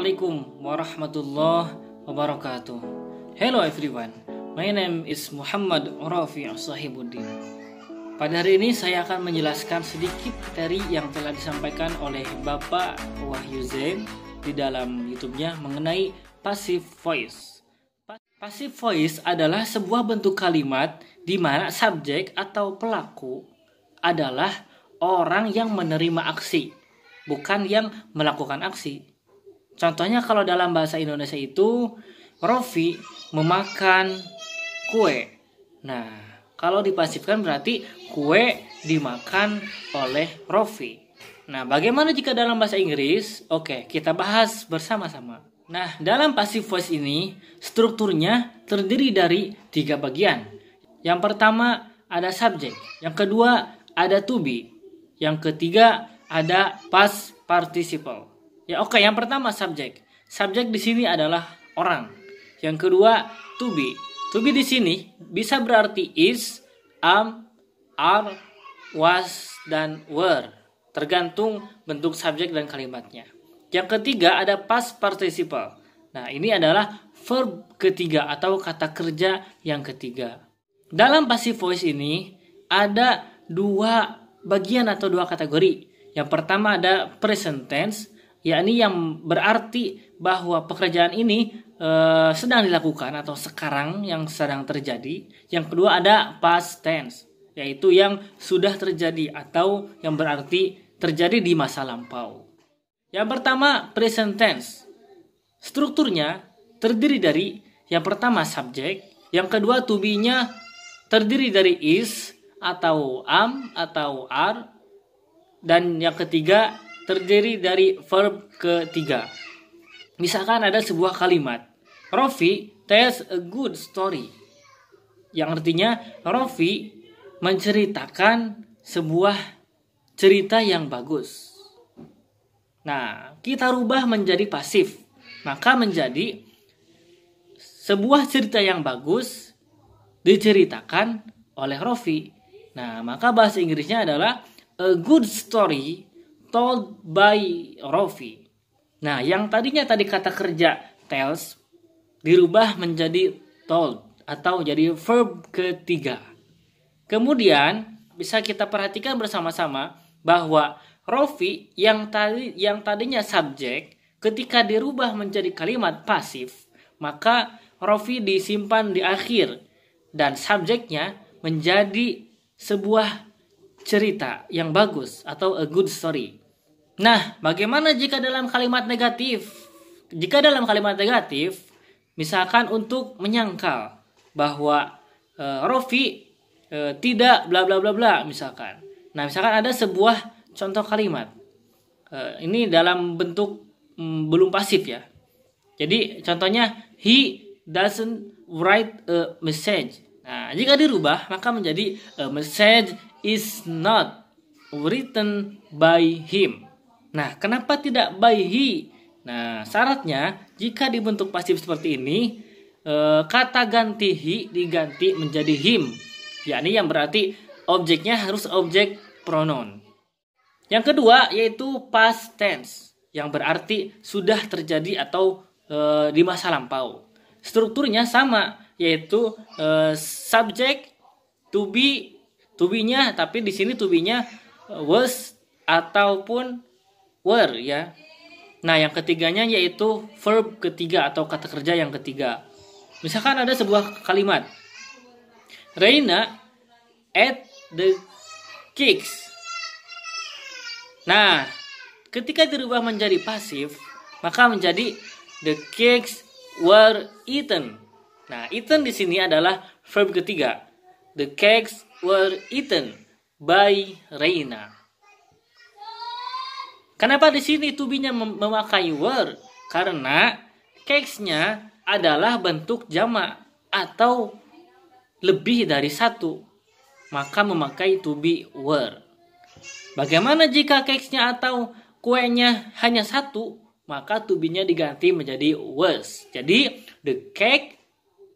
Assalamualaikum warahmatullahi wabarakatuh. Hello everyone, my name is Muhammad Rafi Sahibuddin. Pada hari ini saya akan menjelaskan sedikit materi yang telah disampaikan oleh Bapak Wahyu Zain di dalam YouTube-nya mengenai passive voice. Passive voice adalah sebuah bentuk kalimat di mana subjek atau pelaku adalah orang yang menerima aksi, bukan yang melakukan aksi. Contohnya kalau dalam bahasa Indonesia itu Rofi memakan kue. Nah, kalau dipasifkan berarti kue dimakan oleh Rofi. Nah, bagaimana jika dalam bahasa Inggris? Oke, kita bahas bersama-sama. Nah, dalam passive voice ini strukturnya terdiri dari tiga bagian. Yang pertama ada subjek, yang kedua ada to be, yang ketiga ada past participle. Ya oke, okay. yang pertama subjek. Subjek di sini adalah orang. Yang kedua to be. To be di sini bisa berarti is, am, are, was, dan were. Tergantung bentuk subjek dan kalimatnya. Yang ketiga ada past participle. Nah, ini adalah verb ketiga atau kata kerja yang ketiga. Dalam passive voice ini ada dua bagian atau dua kategori. Yang pertama ada present tense, yakni yang berarti bahwa pekerjaan ini e, sedang dilakukan atau sekarang yang sedang terjadi. Yang kedua ada past tense, yaitu yang sudah terjadi atau yang berarti terjadi di masa lampau. Yang pertama present tense. Strukturnya terdiri dari yang pertama subjek, yang kedua to be-nya terdiri dari is atau am atau are dan yang ketiga terdiri dari verb ketiga. Misalkan ada sebuah kalimat, Rofi tells a good story. Yang artinya Rofi menceritakan sebuah cerita yang bagus. Nah, kita rubah menjadi pasif. Maka menjadi sebuah cerita yang bagus diceritakan oleh Rofi. Nah, maka bahasa Inggrisnya adalah a good story Told by Rofi. Nah, yang tadinya tadi kata kerja tells dirubah menjadi told atau jadi verb ketiga. Kemudian bisa kita perhatikan bersama-sama bahwa Rofi yang tadi yang tadinya subjek ketika dirubah menjadi kalimat pasif, maka Rofi disimpan di akhir dan subjeknya menjadi sebuah cerita yang bagus atau a good story. Nah, bagaimana jika dalam kalimat negatif? Jika dalam kalimat negatif, misalkan untuk menyangkal bahwa e, Rofi e, tidak bla bla bla bla misalkan. Nah, misalkan ada sebuah contoh kalimat. E, ini dalam bentuk mm, belum pasif ya. Jadi contohnya he doesn't write a message. Nah, jika dirubah maka menjadi a e, message is not written by him. Nah, kenapa tidak baihi? Nah, syaratnya jika dibentuk pasif seperti ini, eh, kata ganti hi diganti menjadi him, yakni yang berarti objeknya harus objek pronoun. Yang kedua yaitu past tense, yang berarti sudah terjadi atau eh, di masa lampau. Strukturnya sama, yaitu e, eh, subject, to be, to be-nya, tapi di sini to be-nya was ataupun were ya. Nah, yang ketiganya yaitu verb ketiga atau kata kerja yang ketiga. Misalkan ada sebuah kalimat. Reina at the cakes. Nah, ketika dirubah menjadi pasif, maka menjadi the cakes were eaten. Nah, eaten di sini adalah verb ketiga. The cakes were eaten by Reina. Kenapa di sini tubinya mem memakai were? Karena case nya adalah bentuk jama atau lebih dari satu. Maka memakai tubi be were. Bagaimana jika case nya atau kuenya hanya satu? Maka tubinya diganti menjadi was. Jadi the cake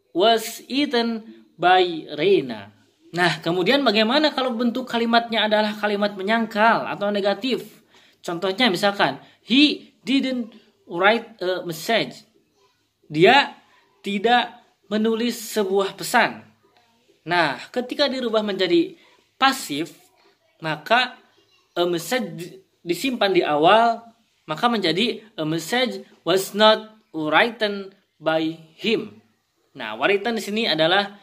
was eaten by Reina. Nah, kemudian bagaimana kalau bentuk kalimatnya adalah kalimat menyangkal atau negatif? Contohnya misalkan he didn't write a message. Dia tidak menulis sebuah pesan. Nah, ketika dirubah menjadi pasif, maka a message disimpan di awal, maka menjadi a message was not written by him. Nah, written di sini adalah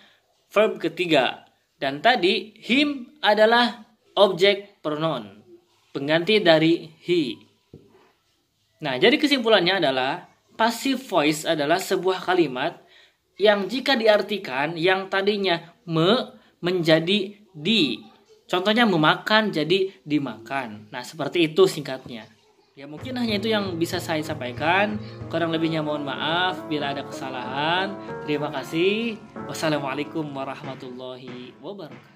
verb ketiga dan tadi him adalah objek pronoun pengganti dari he. Nah, jadi kesimpulannya adalah passive voice adalah sebuah kalimat yang jika diartikan yang tadinya me menjadi di. Contohnya memakan jadi dimakan. Nah, seperti itu singkatnya. Ya mungkin hanya itu yang bisa saya sampaikan. Kurang lebihnya mohon maaf bila ada kesalahan. Terima kasih. Wassalamualaikum warahmatullahi wabarakatuh.